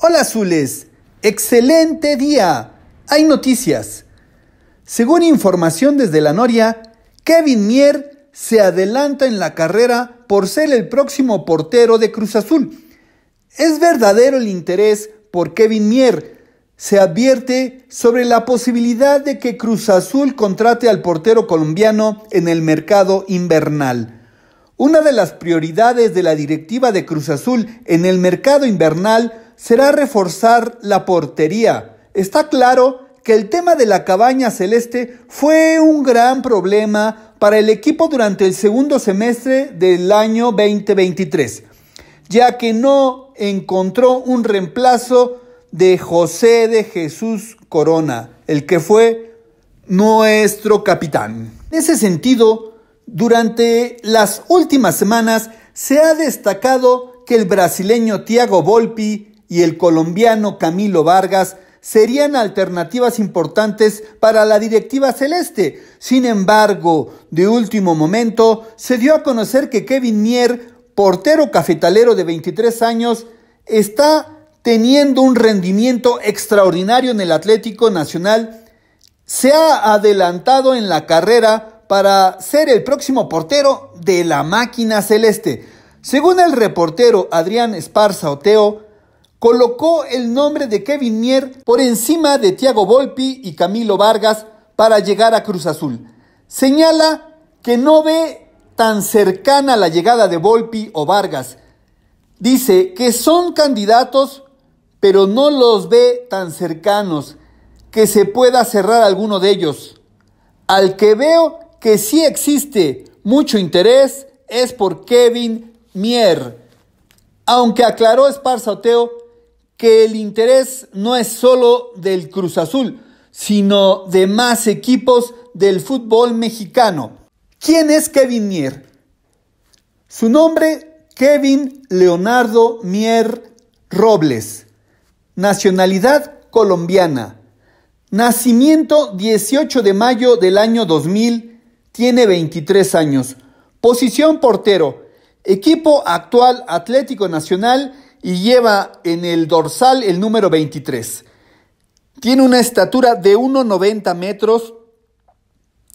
Hola azules, excelente día. Hay noticias. Según información desde la Noria, Kevin Mier se adelanta en la carrera por ser el próximo portero de Cruz Azul. Es verdadero el interés por Kevin Mier. Se advierte sobre la posibilidad de que Cruz Azul contrate al portero colombiano en el mercado invernal. Una de las prioridades de la directiva de Cruz Azul en el mercado invernal será reforzar la portería. Está claro que el tema de la cabaña celeste fue un gran problema para el equipo durante el segundo semestre del año 2023, ya que no encontró un reemplazo de José de Jesús Corona, el que fue nuestro capitán. En ese sentido, durante las últimas semanas se ha destacado que el brasileño Thiago Volpi y el colombiano Camilo Vargas serían alternativas importantes para la directiva celeste. Sin embargo, de último momento, se dio a conocer que Kevin Mier, portero cafetalero de 23 años, está teniendo un rendimiento extraordinario en el Atlético Nacional. Se ha adelantado en la carrera para ser el próximo portero de la máquina celeste. Según el reportero Adrián Esparza Oteo, colocó el nombre de Kevin Mier por encima de Thiago Volpi y Camilo Vargas para llegar a Cruz Azul. Señala que no ve tan cercana la llegada de Volpi o Vargas. Dice que son candidatos, pero no los ve tan cercanos, que se pueda cerrar alguno de ellos. Al que veo que sí existe mucho interés es por Kevin Mier. Aunque aclaró Esparza Oteo que el interés no es solo del Cruz Azul, sino de más equipos del fútbol mexicano. ¿Quién es Kevin Mier? Su nombre, Kevin Leonardo Mier Robles. Nacionalidad colombiana. Nacimiento 18 de mayo del año 2000. Tiene 23 años. Posición portero. Equipo actual Atlético Nacional y lleva en el dorsal el número 23. Tiene una estatura de 1,90 metros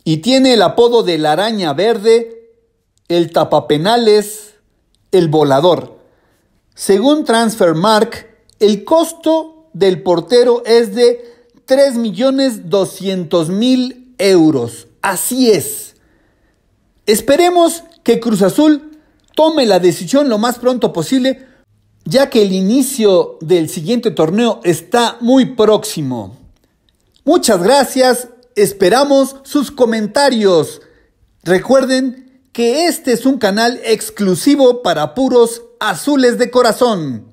y tiene el apodo de la araña verde, el tapapenales, el volador. Según Transfermark, el costo del portero es de 3.200.000 euros. Así es. Esperemos que Cruz Azul tome la decisión lo más pronto posible ya que el inicio del siguiente torneo está muy próximo. Muchas gracias, esperamos sus comentarios. Recuerden que este es un canal exclusivo para puros azules de corazón.